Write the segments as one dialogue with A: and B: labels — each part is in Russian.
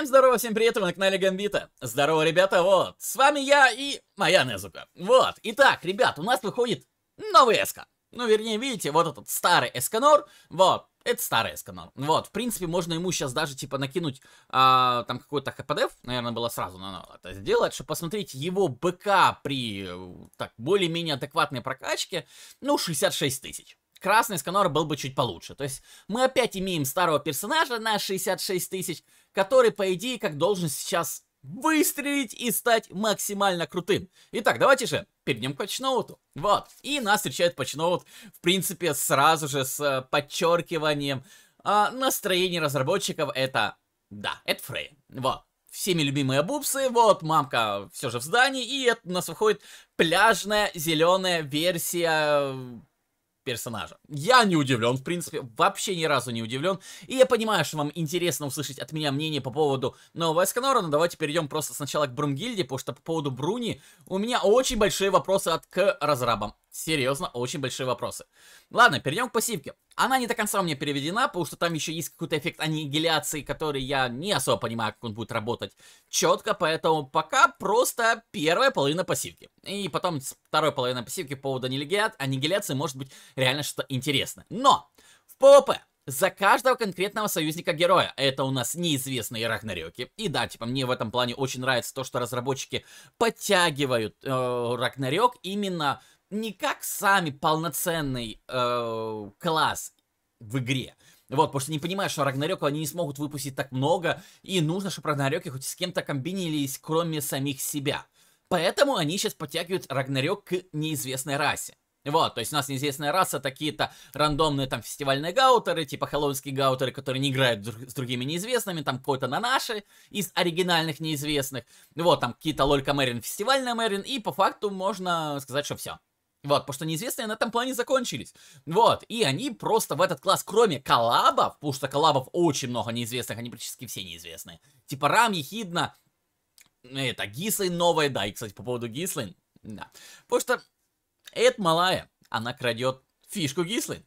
A: Всем здорово, всем привет, вы на канале Гамбита. Здорово, ребята, вот, с вами я и моя Незука. Вот, итак, ребят, у нас выходит новый Эска, Ну, вернее, видите, вот этот старый эсканор, вот, это старый эсканор. Вот, в принципе, можно ему сейчас даже, типа, накинуть а, там какой-то хпдф, наверное, было сразу надо это сделать, чтобы посмотреть его БК при, так, более-менее адекватной прокачке, ну, 66 тысяч красный сканор был бы чуть получше. То есть мы опять имеем старого персонажа на 66 тысяч, который, по идее, как должен сейчас выстрелить и стать максимально крутым. Итак, давайте же перейдем к почноуту. Вот, и нас встречает почноут. в принципе, сразу же с э, подчеркиванием а, настроения разработчиков. Это, да, это Фрей. Вот, всеми любимые бубсы, вот мамка все же в здании, и это у нас выходит пляжная зеленая версия э, персонажа. Я не удивлен, в принципе, вообще ни разу не удивлен. И я понимаю, что вам интересно услышать от меня мнение по поводу нового Эсканора, но давайте перейдем просто сначала к Брумгильде, потому что по поводу Бруни у меня очень большие вопросы от к разрабам. Серьезно, очень большие вопросы. Ладно, перейдем к пассивке. Она не до конца у меня переведена, потому что там еще есть какой-то эффект аннигиляции, который я не особо понимаю, как он будет работать четко, поэтому пока просто первая половина пассивки. И потом вторая половина пассивки по поводу аннигиляции может быть реально что-то интересное. Но в ПВП за каждого конкретного союзника героя. Это у нас неизвестные Рагнарёки. И да, типа, мне в этом плане очень нравится то, что разработчики подтягивают э, Рагнарёк именно не как сами полноценный э, класс в игре. Вот, потому что не понимаешь, что Рагнарёку они не смогут выпустить так много, и нужно, чтобы Рагнарёки хоть с кем-то комбинились, кроме самих себя. Поэтому они сейчас подтягивают Рагнарёк к неизвестной расе. Вот, то есть у нас неизвестная раса, такие-то рандомные там фестивальные гаутеры, типа хэллоуинские гаутеры, которые не играют с другими неизвестными, там какой-то на наши из оригинальных неизвестных, вот, там какие-то лолька Мэрин, фестивальная Мэрин, и по факту можно сказать, что все. Вот, потому что неизвестные на этом плане закончились. Вот, и они просто в этот класс, кроме коллабов, потому что коллабов очень много неизвестных, они практически все неизвестные. Типа Рам, Ехидна, это, Гислин новая, да, и, кстати, по поводу Гислин, да. Потому что эта малая, она крадет фишку Гислин.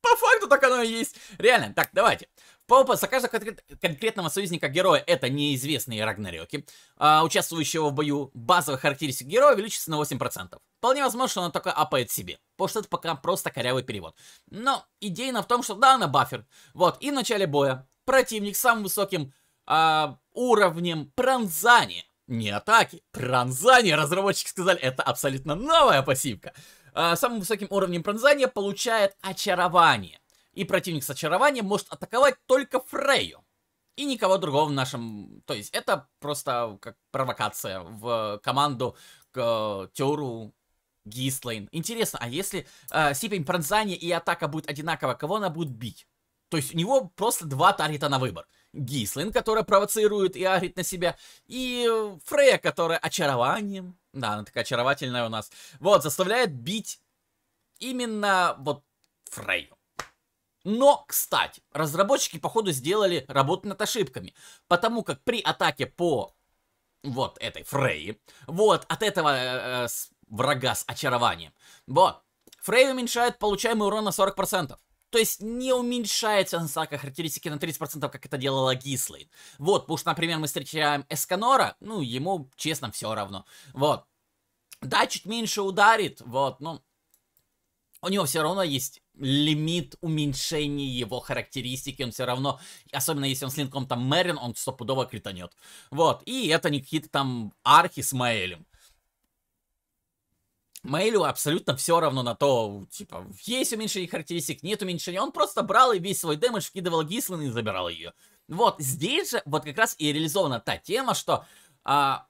A: По факту так оно и есть. Реально, так, давайте. Попа за каждого конкретного союзника героя это неизвестные рагнарёки, а, участвующего в бою базовых характеристик героя увеличится на 8%. Вполне возможно, что она только апает себе. Потому что это пока просто корявый перевод. Но идейно в том, что да, она бафер. Вот, и в начале боя противник с самым высоким э, уровнем пронзания. Не атаки, пронзания, разработчики сказали, это абсолютно новая пассивка. А, самым высоким уровнем пронзания получает очарование. И противник с очарованием может атаковать только Фрею и никого другого в нашем... То есть это просто как провокация в команду к э, Теору Гислейн. Интересно, а если э, степень пронзания и атака будет одинакова, кого она будет бить? То есть у него просто два таргета на выбор. Гислин, которая провоцирует и арит на себя, и Фрея, которая очарованием, да, она такая очаровательная у нас, вот, заставляет бить именно вот Фрею. Но, кстати, разработчики, походу, сделали работу над ошибками, потому как при атаке по вот этой Фрей, вот от этого э, э врага с очарованием. Вот. Фрей уменьшает получаемый урон на 40%. То есть не уменьшает Сансака характеристики на 30%, как это делала Гислейн. Вот, потому что, например, мы встречаем Эсканора, ну, ему, честно, все равно. Вот. Да, чуть меньше ударит, вот, Но у него все равно есть лимит уменьшения его характеристики, он все равно, особенно если он с линком там Мэрин, он стопудово кританет. Вот, и это не какие-то там архи с Маэлем. Мейлю абсолютно все равно на то, типа, есть уменьшение характеристик, нет уменьшения. Он просто брал и весь свой дэмэдж вкидывал Гислин и забирал ее. Вот здесь же вот как раз и реализована та тема, что а,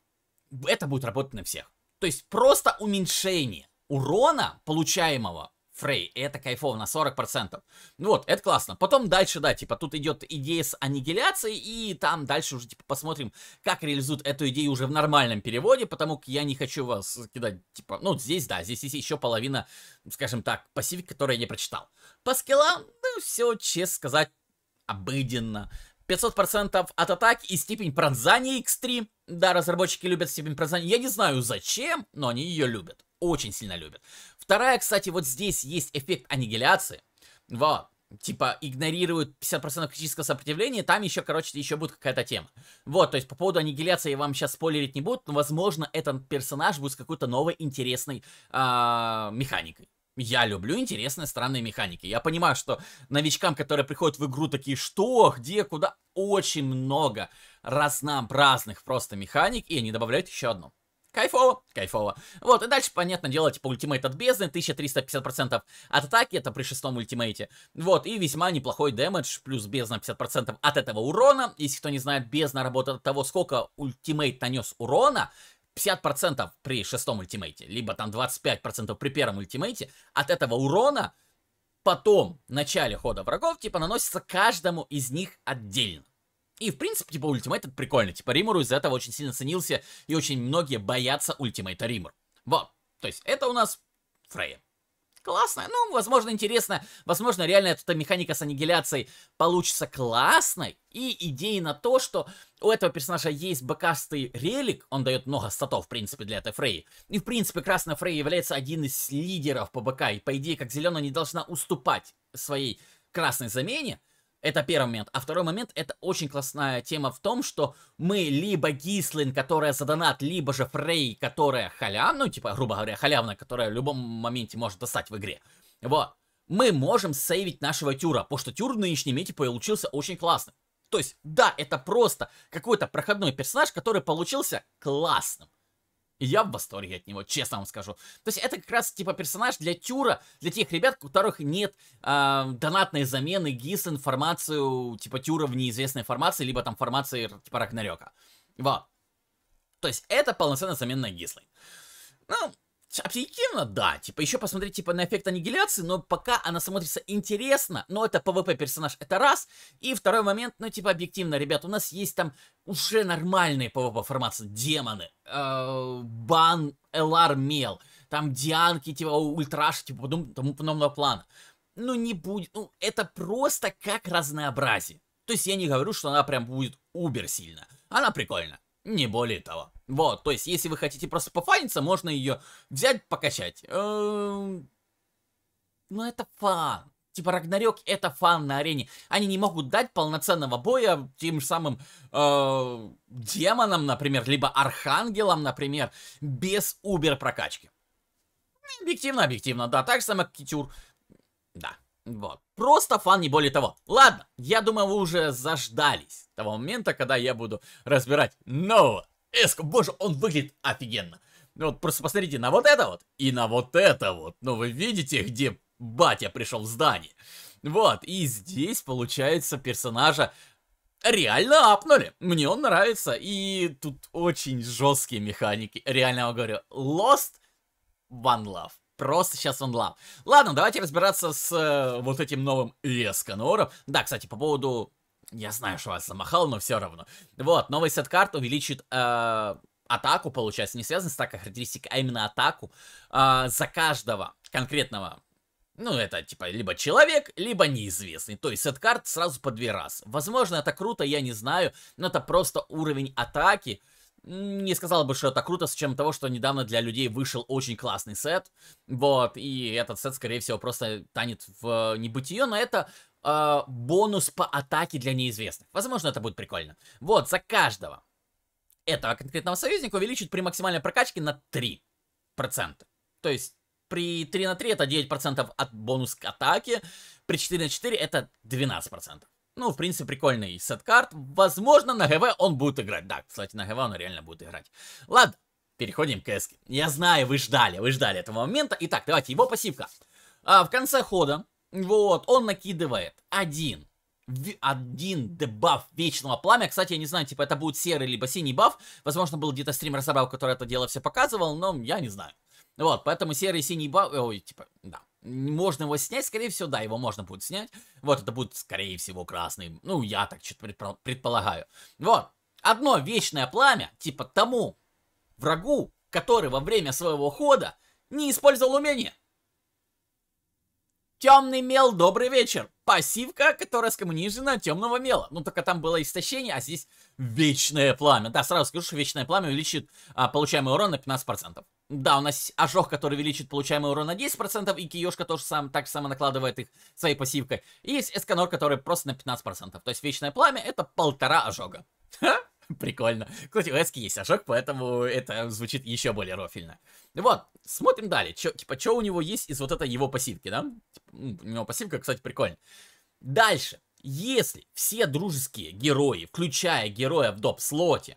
A: это будет работать на всех. То есть просто уменьшение урона, получаемого Фрей. это кайфово на 40%. Ну вот, это классно. Потом дальше, да, типа, тут идет идея с аннигиляцией, и там дальше уже, типа, посмотрим, как реализуют эту идею уже в нормальном переводе, потому как я не хочу вас кидать, типа, ну, здесь, да, здесь есть еще половина, скажем так, пассивик, который я не прочитал. По скиллам, ну, все, честно сказать, обыденно. 500% от атак и степень пронзания X3. Да, разработчики любят степень пронзания. Я не знаю зачем, но они ее любят очень сильно любят. Вторая, кстати, вот здесь есть эффект аннигиляции. Вот типа игнорируют 50% критического сопротивления, там еще, короче, еще будет какая-то тема. Вот, то есть по поводу аннигиляции я вам сейчас спойлерить не буду, но, возможно, этот персонаж будет с какой-то новой интересной э, -э механикой. Я люблю интересные, странные механики. Я понимаю, что новичкам, которые приходят в игру, такие, что, где, куда, очень много разнообразных просто механик, и они добавляют еще одну. Кайфово, кайфово. Вот, и дальше, понятное дело, типа, ультимейт от бездны, 1350% а от атаки, это при шестом ультимейте. Вот, и весьма неплохой дэмэдж, плюс бездна 50% от этого урона. Если кто не знает, бездна работает от того, сколько ультимейт нанес урона, 50% при шестом ультимейте, либо там 25% при первом ультимейте, от этого урона потом, в начале хода врагов, типа, наносится каждому из них отдельно. И, в принципе, типа, ультимейт это прикольно. Типа, Римур из-за этого очень сильно ценился, и очень многие боятся ультимейта Римур. Вот. То есть, это у нас Фрея. Классно. Ну, возможно, интересно. Возможно, реально эта механика с аннигиляцией получится классной. И идеи на то, что у этого персонажа есть бэкастый релик. Он дает много статов, в принципе, для этой Фреи. И, в принципе, Красная Фрея является один из лидеров по БК. И, по идее, как Зеленая не должна уступать своей красной замене. Это первый момент. А второй момент, это очень классная тема в том, что мы либо Гислин, которая за донат, либо же Фрей, которая халяв, ну, типа, грубо говоря, халявная, которая в любом моменте может достать в игре. Вот. Мы можем сейвить нашего Тюра, потому что Тюр в нынешнем мете получился очень классным. То есть, да, это просто какой-то проходной персонаж, который получился классным. Я в восторге от него, честно вам скажу. То есть это как раз типа персонаж для Тюра, для тех ребят, у которых нет э, донатной замены ГИС информацию типа Тюра в неизвестной формации, либо там формации типа Рагнарёка. Вот. То есть это полноценная замена на Гислейн. Ну, объективно, да. Типа, еще посмотреть, типа, на эффект аннигиляции, но пока она смотрится интересно, но это ПВП-персонаж, это раз. И второй момент, ну, типа, объективно, ребят, у нас есть там уже нормальные ПВП-формации, демоны, э, бан, Элар Мел, там Дианки, типа, Ультраш, типа, тому подобного плана. Ну, не будет, ну, это просто как разнообразие. То есть я не говорю, что она прям будет убер сильно. Она прикольна не более того. Вот, то есть, если вы хотите просто пофаниться, можно ее взять, покачать. Эм, Но ну, это фан. Типа Рагнарёк это фан на арене. Они не могут дать полноценного боя тем же самым э, демонам, например, либо архангелам, например, без убер прокачки. Объективно, объективно, да. Так же самое Китюр. Да. Вот. Просто фан, не более того. Ладно, я думаю, вы уже заждались того момента, когда я буду разбирать нового Эску. Боже, он выглядит офигенно. Ну вот просто посмотрите на вот это вот и на вот это вот. Ну вы видите, где батя пришел в здание. Вот, и здесь, получается, персонажа реально апнули. Мне он нравится. И тут очень жесткие механики. Реально говорю, Lost One Love просто сейчас он лав. Ладно, давайте разбираться с э, вот этим новым Лесканором. Да, кстати, по поводу... Я знаю, что вас замахал, но все равно. Вот, новый сет карт увеличит... Э, атаку, получается, не связан с такой а характеристикой, а именно атаку э, за каждого конкретного ну, это типа либо человек, либо неизвестный. То есть сет карт сразу по две раз. Возможно, это круто, я не знаю, но это просто уровень атаки не сказал бы, что это круто, с чем того, что недавно для людей вышел очень классный сет, вот, и этот сет, скорее всего, просто танет в небытие, но это э, бонус по атаке для неизвестных. Возможно, это будет прикольно. Вот, за каждого этого конкретного союзника увеличить при максимальной прокачке на 3%. То есть при 3 на 3 это 9% от бонус к атаке, при 4 на 4 это 12%. Ну, в принципе, прикольный сет карт. Возможно, на ГВ он будет играть. Да, кстати, на ГВ он реально будет играть. Ладно, переходим к эске. Я знаю, вы ждали, вы ждали этого момента. Итак, давайте, его пассивка. А, в конце хода, вот, он накидывает один один дебаф Вечного Пламя. Кстати, я не знаю, типа это будет серый либо синий баф. Возможно, был где-то стрим разобрал, который это дело все показывал, но я не знаю. Вот, поэтому серый, синий баф... Ой, типа, да можно его снять, скорее всего, да, его можно будет снять. Вот, это будет, скорее всего, красный. Ну, я так что-то предполагаю. Вот. Одно вечное пламя, типа тому врагу, который во время своего хода не использовал умение. Темный мел, добрый вечер. Пассивка, которая скоммунижена темного мела. Ну, только а там было истощение, а здесь вечное пламя. Да, сразу скажу, что вечное пламя увеличит а, получаемый урон на 15%. Да, у нас ожог, который увеличит получаемый урон на 10%, и Киюшка тоже сам, так само накладывает их своей пассивкой. И есть Эсканор, который просто на 15%. То есть Вечное Пламя это полтора ожога. Ха? Прикольно. Кстати, у Эски есть ожог, поэтому это звучит еще более рофильно. Вот, смотрим далее. Чё, типа, что у него есть из вот этой его пассивки, да? Типа, у него пассивка, кстати, прикольная. Дальше. Если все дружеские герои, включая героя в доп-слоте,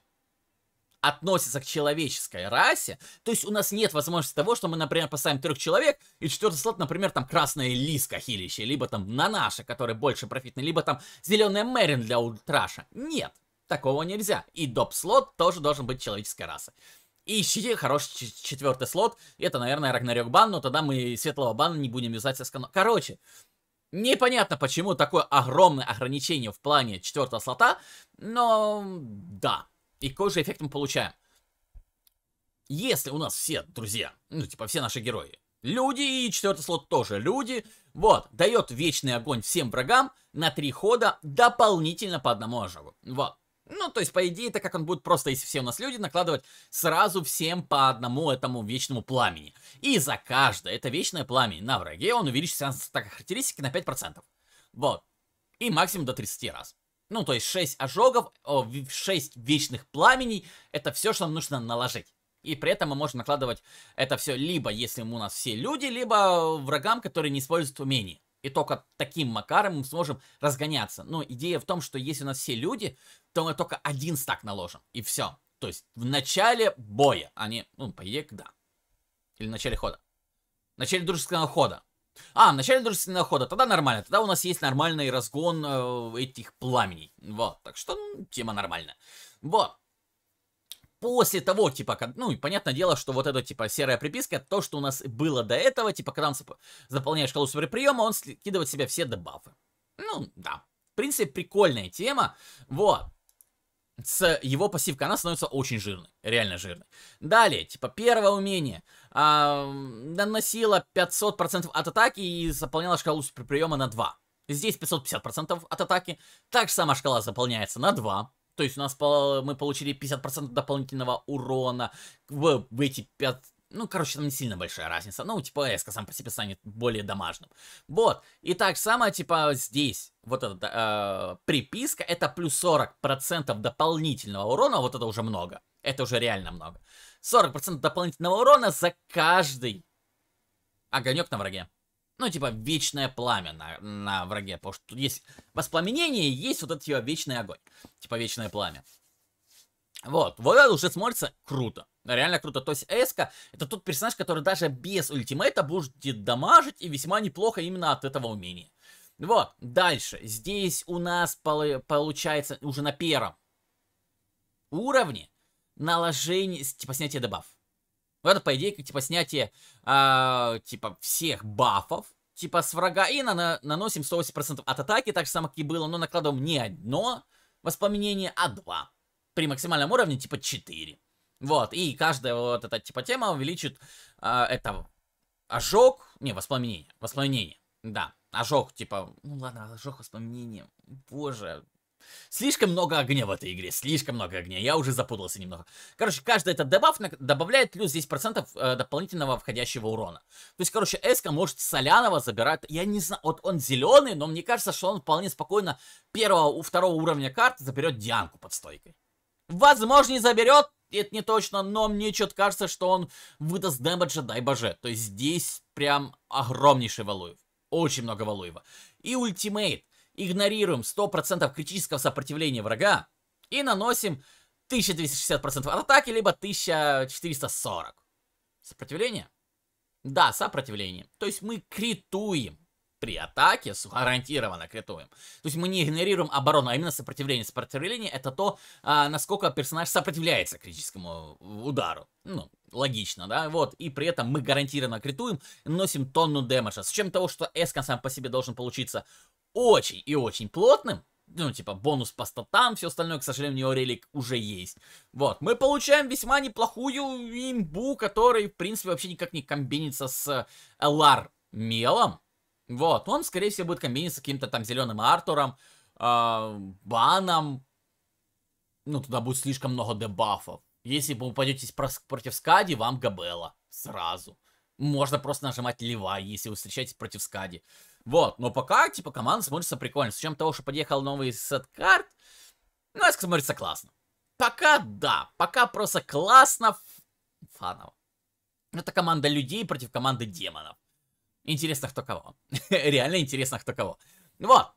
A: относится к человеческой расе, то есть у нас нет возможности того, что мы, например, поставим трех человек, и четвертый слот, например, там красная лиска хилище, либо там нанаша, который больше профитный, либо там зеленая Мэрин для ультраша. Нет, такого нельзя. И доп-слот тоже должен быть человеческой расы. И ищите хороший четвертый слот. Это, наверное, Рагнарёк бан, но тогда мы светлого бана не будем юзать со сканом. Короче, непонятно, почему такое огромное ограничение в плане четвертого слота, но да, и какой же эффект мы получаем? Если у нас все друзья, ну, типа, все наши герои, люди, и четвертый слот тоже люди, вот, дает вечный огонь всем врагам на три хода дополнительно по одному ожогу. Вот. Ну, то есть, по идее, это как он будет просто, если все у нас люди, накладывать сразу всем по одному этому вечному пламени. И за каждое это вечное пламя на враге он увеличит сеанс характеристики на 5%. Вот. И максимум до 30 раз. Ну, то есть 6 ожогов, 6 вечных пламеней, это все, что нам нужно наложить. И при этом мы можем накладывать это все либо, если у нас все люди, либо врагам, которые не используют умения. И только таким макаром мы сможем разгоняться. Но идея в том, что если у нас все люди, то мы только один стак наложим. И все. То есть в начале боя, а не, ну, по идее, когда? Или в начале хода. В начале дружеского хода. А, в начале дружественного хода, тогда нормально, тогда у нас есть нормальный разгон э, этих пламеней. Вот, так что, ну, тема нормальная. Вот. После того, типа, как, ну и понятное дело, что вот эта, типа, серая приписка, то, что у нас было до этого, типа, когда он заполняет шкалу суперприема, он скидывает в себя все дебафы. Ну, да. В принципе, прикольная тема. Вот с его пассивкой она становится очень жирной, реально жирной. Далее, типа, первое умение а, наносила 500% от атаки и заполняла шкалу суперприема на 2. Здесь 550% от атаки. Так же сама шкала заполняется на 2. То есть у нас мы получили 50% дополнительного урона в, в эти 5... Ну, короче, там не сильно большая разница. Ну, типа, эска сам по себе станет более домашним. Вот. И так самое, типа, здесь вот эта э, приписка, это плюс 40% дополнительного урона. Вот это уже много. Это уже реально много. 40% дополнительного урона за каждый огонек на враге. Ну, типа, вечное пламя на, на враге. Потому что тут есть воспламенение, есть вот этот ее вечный огонь. Типа, вечное пламя. Вот, вот это уже смотрится круто. Реально круто. То есть Эска, это тот персонаж, который даже без ультимейта будет дамажить и весьма неплохо именно от этого умения. Вот, дальше. Здесь у нас пол получается уже на первом уровне наложение, типа снятие дебаф. Вот это, по идее, как, типа снятие, э, типа, всех бафов, типа, с врага, и на, на, наносим 180% от атаки, так же самое, как и было, но накладываем не одно воспламенение, а два. При максимальном уровне, типа, 4. Вот, и каждая вот эта, типа, тема увеличит э, это ожог, не, воспламенение, воспламенение, да, ожог, типа, ну ладно, ожог, воспламенение, боже, Слишком много огня в этой игре, слишком много огня, я уже запутался немного. Короче, каждый этот дебаф добавляет плюс 10% э, дополнительного входящего урона. То есть, короче, Эска может Солянова забирать, я не знаю, вот он зеленый, но мне кажется, что он вполне спокойно первого, второго уровня карты заберет Дианку под стойкой. Возможно, не заберет, это не точно, но мне что-то кажется, что он выдаст дэмэджа, дай боже. То есть здесь прям огромнейший валуев. Очень много валуева. И ультимейт игнорируем 100% критического сопротивления врага и наносим 1260% от атаки, либо 1440. Сопротивление? Да, сопротивление. То есть мы критуем при атаке, гарантированно критуем. То есть мы не игнорируем оборону, а именно сопротивление. Сопротивление это то, а, насколько персонаж сопротивляется критическому удару. Ну, логично, да? Вот, и при этом мы гарантированно критуем, носим тонну демажа С чем того, что Эскон сам по себе должен получиться очень и очень плотным, ну, типа, бонус по статам, все остальное, к сожалению, у него релик уже есть. Вот, мы получаем весьма неплохую имбу, который, в принципе, вообще никак не комбинится с Элар Мелом. Вот, он, скорее всего, будет комбиниться с каким-то там зеленым Артуром, э, Баном. Ну, туда будет слишком много дебафов. Если вы упадете против Скади, вам Габела сразу. Можно просто нажимать Лева, если вы встречаетесь против Скади. Вот, но пока, типа, команда смотрится прикольно. С учетом того, что подъехал новый сет карт, ну, это смотрится классно. Пока да, пока просто классно фаново. Это команда людей против команды демонов. Интересно, кто кого. Реально интересно, кто кого. Вот.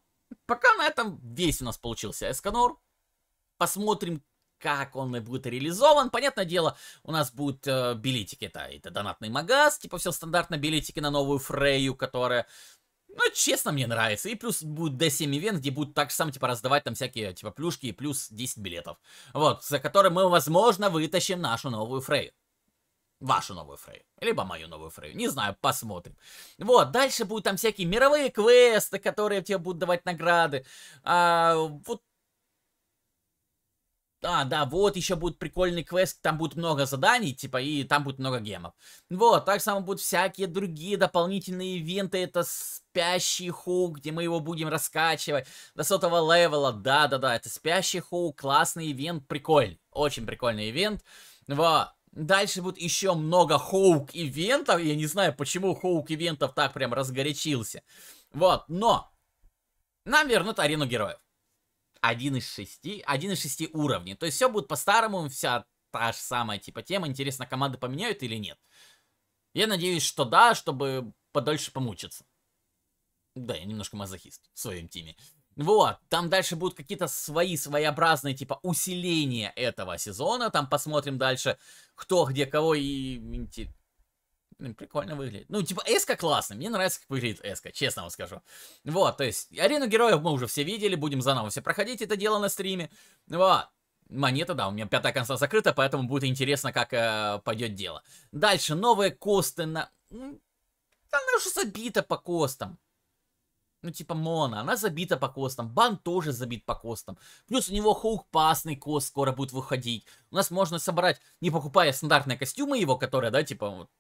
A: Пока на этом весь у нас получился Эсканор. Посмотрим, как он и будет реализован. Понятное дело, у нас будут э, билетики, это, это донатный магаз, типа все стандартно, билетики на новую Фрею, которая ну, честно, мне нравится. И плюс будет D7 ивент, где будут так же сам, типа, раздавать там всякие, типа, плюшки и плюс 10 билетов. Вот, за которые мы, возможно, вытащим нашу новую Фрей. Вашу новую Фрей. Либо мою новую Фрей. Не знаю, посмотрим. Вот, дальше будут там всякие мировые квесты, которые тебе будут давать награды. А, вот а, да, вот еще будет прикольный квест, там будет много заданий, типа, и там будет много гемов. Вот, так само будут всякие другие дополнительные ивенты, это спящий хук, где мы его будем раскачивать до сотого левела, да-да-да, это спящий хук, классный ивент, прикольный, очень прикольный ивент. Вот. Дальше будет еще много хоук-ивентов, я не знаю, почему хоук-ивентов так прям разгорячился. Вот, но нам вернут арену героев один из шести, один из шести уровней. То есть все будет по-старому, вся та же самая типа тема. Интересно, команды поменяют или нет? Я надеюсь, что да, чтобы подольше помучиться. Да, я немножко мазохист в своем тиме. Вот, там дальше будут какие-то свои своеобразные, типа, усиления этого сезона. Там посмотрим дальше, кто где кого и Прикольно выглядит. Ну, типа, эска классно. Мне нравится, как выглядит эска, честно вам скажу. Вот, то есть, арену героев мы уже все видели, будем заново все проходить это дело на стриме. Вот. Монета, да, у меня пятая конца закрыта, поэтому будет интересно, как э, пойдет дело. Дальше, новые косты на... Ну, она уже забита по костам. Ну, типа Мона, она забита по костам. Бан тоже забит по костам. Плюс у него хоукпасный кост скоро будет выходить. У нас можно собрать, не покупая стандартные костюмы его, которые, да, типа, вот,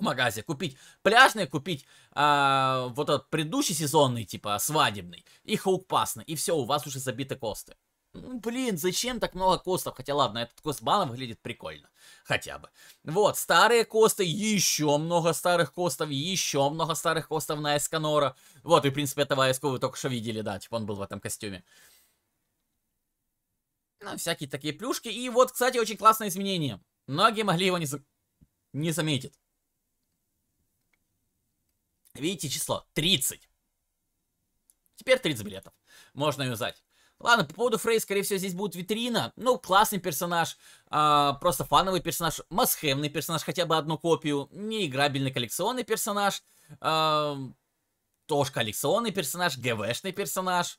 A: в магазе, купить пляжный, купить э, вот этот предыдущий сезонный, типа свадебный, и хоукпасный, и все, у вас уже забиты косты. Ну, блин, зачем так много костов? Хотя ладно, этот кост бана выглядит прикольно. Хотя бы. Вот, старые косты, еще много старых костов, еще много старых костов на Эсканора. Вот, и в принципе этого Эску вы только что видели, да, типа он был в этом костюме. Ну, всякие такие плюшки. И вот, кстати, очень классное изменение. Многие могли его не, за... не заметить. Видите число? 30. Теперь 30 билетов. Можно взять. Ладно, по поводу Фрей, скорее всего, здесь будет витрина. Ну, классный персонаж, э, просто фановый персонаж, масхемный персонаж, хотя бы одну копию, неиграбельный коллекционный персонаж, э, тоже коллекционный персонаж, ГВшный персонаж.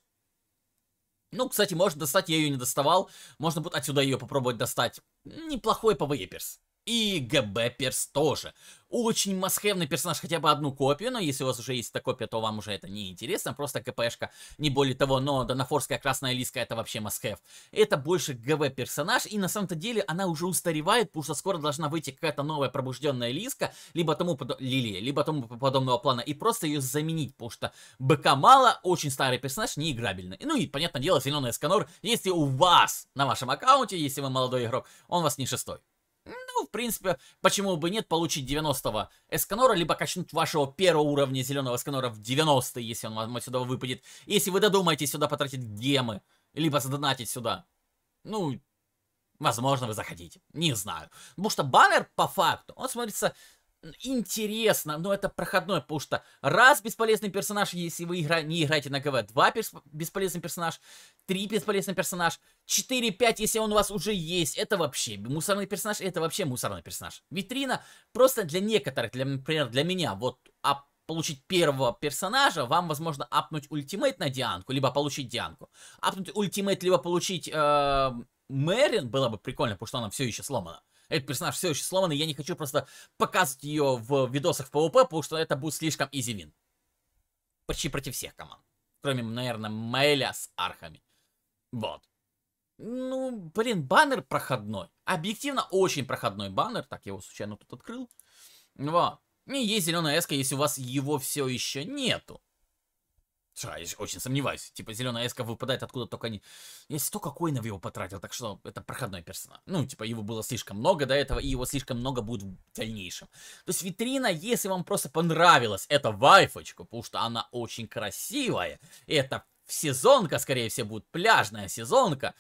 A: Ну, кстати, можно достать, я ее не доставал, можно будет отсюда ее попробовать достать. Неплохой ПВЕ перс. И ГБ Перс тоже. Очень масхевный персонаж, хотя бы одну копию, но если у вас уже есть эта копия, то вам уже это не интересно, просто КПшка, не более того, но Донафорская Красная Лиска это вообще масхев. Это больше ГВ персонаж, и на самом-то деле она уже устаревает, потому что скоро должна выйти какая-то новая пробужденная Лиска, либо тому под... Лилия, либо тому подобного плана, и просто ее заменить, потому что БК мало, очень старый персонаж, неиграбельный. Ну и, понятное дело, зеленый эсканор, если у вас на вашем аккаунте, если вы молодой игрок, он вас не шестой. Ну, в принципе, почему бы нет получить 90-го Эсканора, либо качнуть вашего первого уровня зеленого Эсканора в 90 если он вам сюда выпадет. Если вы додумаетесь сюда потратить гемы, либо задонатить сюда. Ну, возможно, вы захотите. Не знаю. Потому что баннер, по факту, он смотрится интересно, но это проходной, потому что раз бесполезный персонаж, если вы игра... не играете на ГВ, два перс... бесполезный персонаж, три бесполезный персонаж, четыре, пять, если он у вас уже есть, это вообще мусорный персонаж, это вообще мусорный персонаж. Витрина просто для некоторых, для, например, для меня, вот, а получить первого персонажа, вам, возможно, апнуть ультимейт на Дианку, либо получить Дианку. Апнуть ультимейт, либо получить э, Мэрин, было бы прикольно, потому что она все еще сломана этот персонаж все еще сломанный, я не хочу просто показывать ее в видосах в PvP, потому что это будет слишком изи вин. Почти против всех команд. Кроме, наверное, Мэля с архами. Вот. Ну, блин, баннер проходной. Объективно очень проходной баннер. Так, я его случайно тут открыл. Вот. И есть зеленая эска, если у вас его все еще нету. Слушай, а я очень сомневаюсь. Типа, зеленая эска выпадает откуда только не... Я столько коинов его потратил, так что это проходной персонаж. Ну, типа, его было слишком много до этого, и его слишком много будет в дальнейшем. То есть, витрина, если вам просто понравилась эта вайфочка, потому что она очень красивая, и это сезонка, скорее всего, будет пляжная сезонка,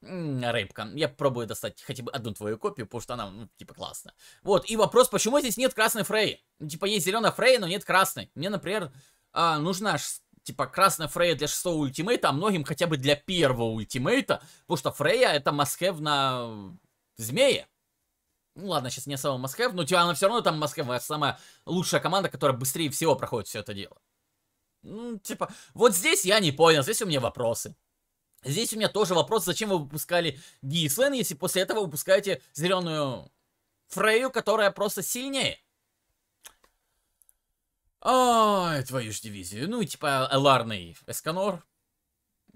A: Рыбка. Я пробую достать хотя бы одну твою копию, потому что она, ну, типа, классная. Вот, и вопрос, почему здесь нет красной Фрей? Ну, типа, есть зеленая Фрей, но нет красной. Мне, например, а, нужна типа, Красная Фрея для шестого ультимейта, а многим хотя бы для первого ультимейта, потому что Фрея это маскев на э, Змея. Ну ладно, сейчас не самая Москва, но типа, она все равно там Москва самая лучшая команда, которая быстрее всего проходит все это дело. Ну, типа, вот здесь я не понял, здесь у меня вопросы. Здесь у меня тоже вопрос, зачем вы выпускали Гислен, если после этого выпускаете зеленую Фрею, которая просто сильнее. А, твою ж дивизию. Ну, типа, эларный Эсканор.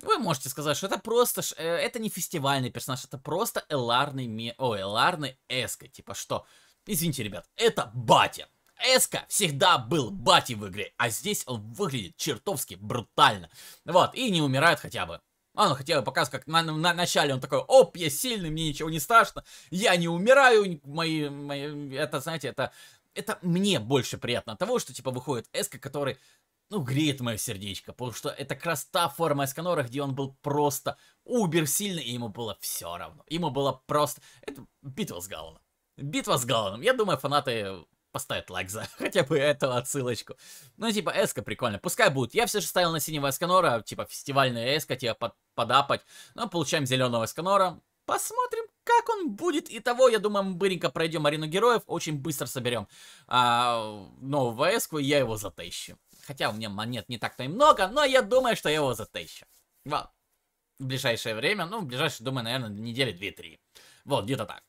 A: Вы можете сказать, что это просто... Ш... Э, это не фестивальный персонаж, это просто эларный... Ми... О, эларный Эска. Типа что? Извините, ребят, это батя. Эска всегда был бати в игре, а здесь он выглядит чертовски брутально. Вот, и не умирает хотя бы. А, ну хотя бы показывать, как на, на, на начале он такой, оп, я сильный, мне ничего не страшно, я не умираю, мои, мои, это, знаете, это это мне больше приятно от того, что, типа, выходит Эска, который, ну, греет мое сердечко, потому что это как раз та форма Эсканора, где он был просто убер сильный, и ему было все равно. Ему было просто... Это битва с Галаном. Битва с Галаном. Я думаю, фанаты поставят лайк за хотя бы эту отсылочку. Ну, типа, эска прикольно. Пускай будет. Я все же ставил на синего эсканора, типа, фестивальная эска, типа, под, подапать. Но ну, получаем зеленого эсканора. Посмотрим, как он будет, и того, я думаю, мы быренько пройдем арену героев, очень быстро соберем а, нового эску, и я его затащу. Хотя у меня монет не так-то и много, но я думаю, что я его затащу. Вот. В ближайшее время, ну, в ближайшее, думаю, наверное, недели 2-3. Вот, где-то так.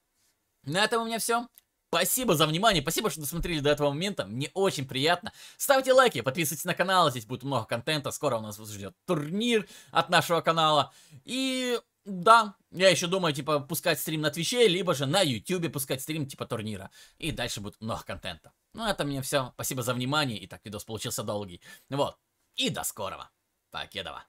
A: На этом у меня все. Спасибо за внимание, спасибо, что досмотрели до этого момента, мне очень приятно. Ставьте лайки, подписывайтесь на канал, здесь будет много контента, скоро у нас ждет турнир от нашего канала. И да, я еще думаю, типа, пускать стрим на Твиче, либо же на Ютубе пускать стрим типа турнира. И дальше будет много контента. Ну, это мне все. Спасибо за внимание. И так видос получился долгий. Вот. И до скорого. Покедова.